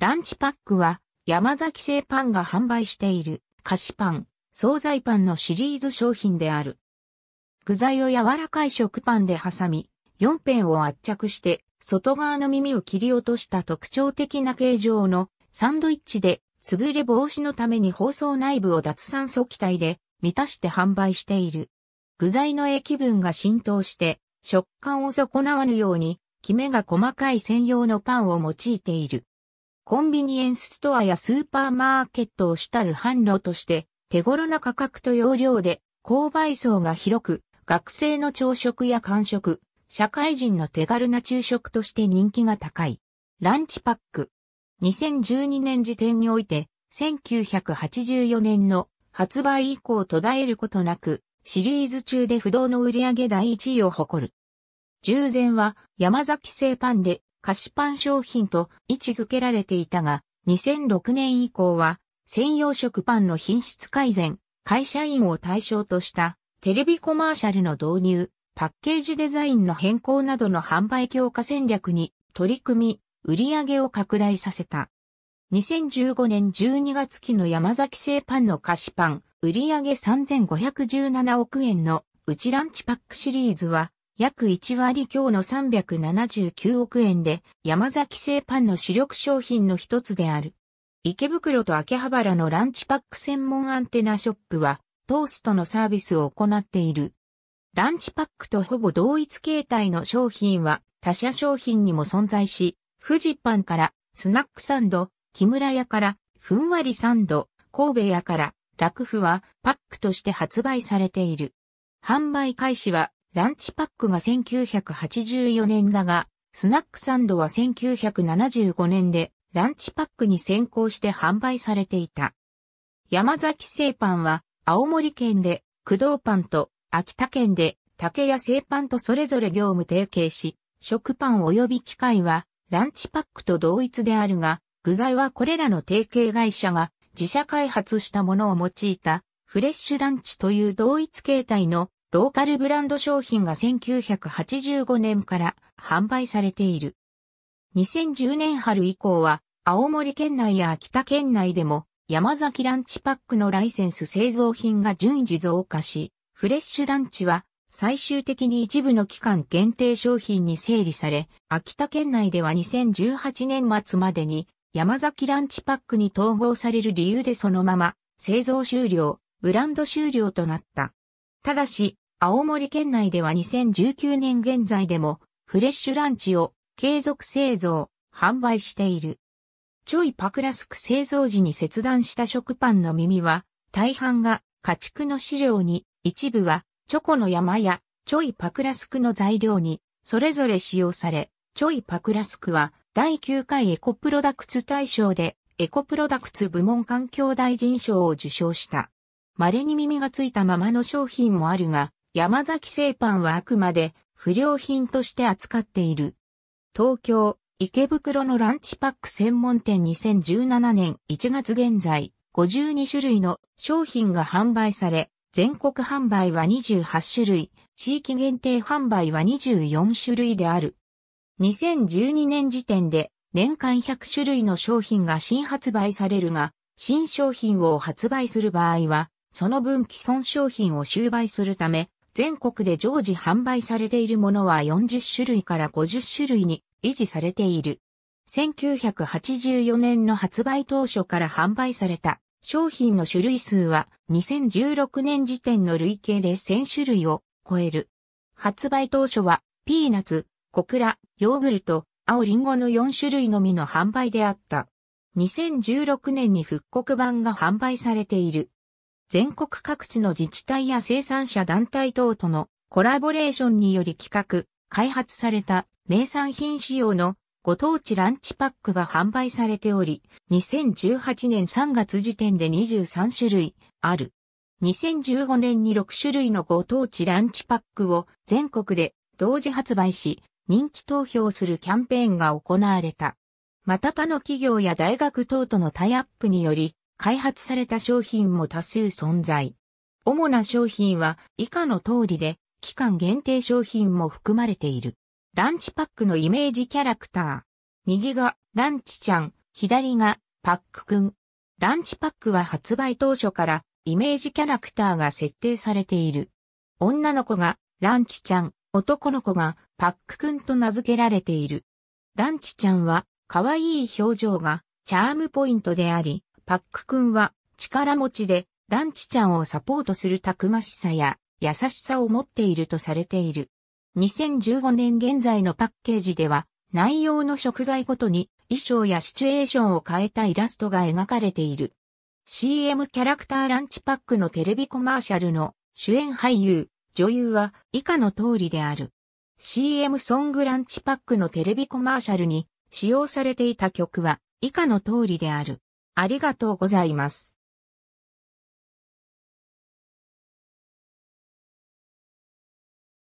ランチパックは山崎製パンが販売している菓子パン、惣菜パンのシリーズ商品である。具材を柔らかい食パンで挟み、4ペンを圧着して外側の耳を切り落とした特徴的な形状のサンドイッチで潰れ防止のために包装内部を脱酸素気体で満たして販売している。具材の液分が浸透して食感を損なわぬように、キメが細かい専用のパンを用いている。コンビニエンスストアやスーパーマーケットを主たる販路として、手頃な価格と容量で、購買層が広く、学生の朝食や間食、社会人の手軽な昼食として人気が高い。ランチパック。2012年時点において、1984年の発売以降途絶えることなく、シリーズ中で不動の売上第1位を誇る。従前は山崎製パンで菓子パン商品と位置づけられていたが、2006年以降は、専用食パンの品質改善、会社員を対象としたテレビコマーシャルの導入、パッケージデザインの変更などの販売強化戦略に取り組み、売上を拡大させた。2015年12月期の山崎製パンの菓子パン、売上3517億円のうちランチパックシリーズは約1割強の379億円で山崎製パンの主力商品の一つである。池袋と秋葉原のランチパック専門アンテナショップはトーストのサービスを行っている。ランチパックとほぼ同一形態の商品は他社商品にも存在し、富士パンからスナックサンド、木村屋からふんわりサンド、神戸屋から楽譜はパックとして発売されている。販売開始はランチパックが1984年だが、スナックサンドは1975年でランチパックに先行して販売されていた。山崎製パンは青森県で工藤パンと秋田県で竹屋製パンとそれぞれ業務提携し、食パン及び機械はランチパックと同一であるが、具材はこれらの提携会社が自社開発したものを用いたフレッシュランチという同一形態のローカルブランド商品が1985年から販売されている。2010年春以降は、青森県内や秋田県内でも、山崎ランチパックのライセンス製造品が順次増加し、フレッシュランチは最終的に一部の期間限定商品に整理され、秋田県内では2018年末までに山崎ランチパックに統合される理由でそのまま製造終了、ブランド終了となった。ただし、青森県内では2019年現在でもフレッシュランチを継続製造、販売している。ちょいパクラスク製造時に切断した食パンの耳は大半が家畜の飼料に、一部はチョコの山やちょいパクラスクの材料にそれぞれ使用され、ちょいパクラスクは第9回エコプロダクツ大賞でエコプロダクツ部門環境大臣賞を受賞した。稀に耳がついたままの商品もあるが、山崎製パンはあくまで不良品として扱っている。東京、池袋のランチパック専門店2017年1月現在、52種類の商品が販売され、全国販売は28種類、地域限定販売は24種類である。2012年時点で年間100種類の商品が新発売されるが、新商品を発売する場合は、その分既存商品を終売するため、全国で常時販売されているものは40種類から50種類に維持されている。1984年の発売当初から販売された商品の種類数は2016年時点の累計で1000種類を超える。発売当初はピーナツ、コクラ、ヨーグルト、青リンゴの4種類のみの販売であった。2016年に復刻版が販売されている。全国各地の自治体や生産者団体等とのコラボレーションにより企画、開発された名産品仕様のご当地ランチパックが販売されており、2018年3月時点で23種類ある。2015年に6種類のご当地ランチパックを全国で同時発売し、人気投票するキャンペーンが行われた。また他の企業や大学等とのタイアップにより、開発された商品も多数存在。主な商品は以下の通りで、期間限定商品も含まれている。ランチパックのイメージキャラクター。右がランチちゃん、左がパックくん。ランチパックは発売当初からイメージキャラクターが設定されている。女の子がランチちゃん、男の子がパックくんと名付けられている。ランチちゃんは可愛い表情がチャームポイントであり、パック君は力持ちでランチちゃんをサポートするたくましさや優しさを持っているとされている。2015年現在のパッケージでは内容の食材ごとに衣装やシチュエーションを変えたイラストが描かれている。CM キャラクターランチパックのテレビコマーシャルの主演俳優、女優は以下の通りである。CM ソングランチパックのテレビコマーシャルに使用されていた曲は以下の通りである。ありがとうございます。